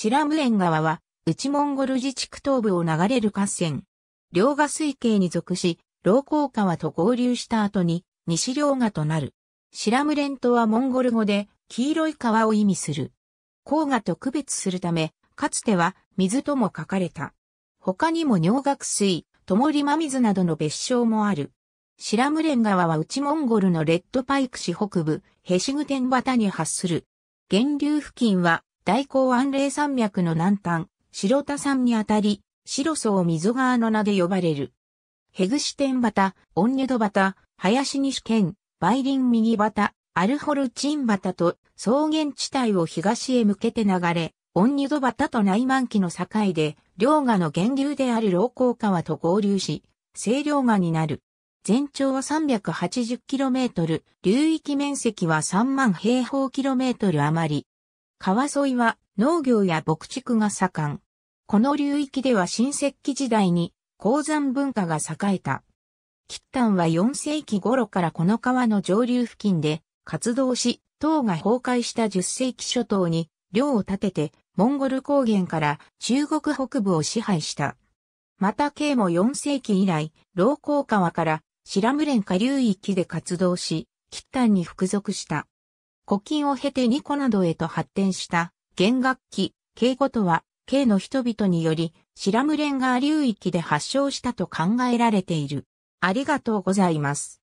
シラムエン川は、内モンゴル自治区東部を流れる河川。両河水系に属し、老高川と合流した後に、西両河となる。シラムレンとはモンゴル語で、黄色い川を意味する。黄河と区別するため、かつては、水とも書かれた。他にも尿学水、ともりま水などの別称もある。シラムレン川は内モンゴルのレッドパイク市北部、ヘシグテンバタに発する。源流付近は大港安霊山脈の南端、白田山にあたり、白層溝川の名で呼ばれる。ヘグシテンバタ、オンニドバタ、林西県、梅林右バタ、アルホルチンバタと草原地帯を東へ向けて流れ、オンニドバタと内満期の境で、両河の源流である老高川と合流し、清涼河になる。全長は 380km、流域面積は3万平方キロメートル余り、川沿いは農業や牧畜が盛ん。この流域では新石器時代に鉱山文化が栄えた。キッタンは4世紀頃からこの川の上流付近で活動し、塔が崩壊した10世紀初頭に領を立ててモンゴル高原から中国北部を支配した。また慶も4世紀以来、老高川から白無連下流域で活動し、キッタンに服属した。古今を経て二個などへと発展した弦楽器、敬語とは、敬の人々により、シラムレンガー流域で発祥したと考えられている。ありがとうございます。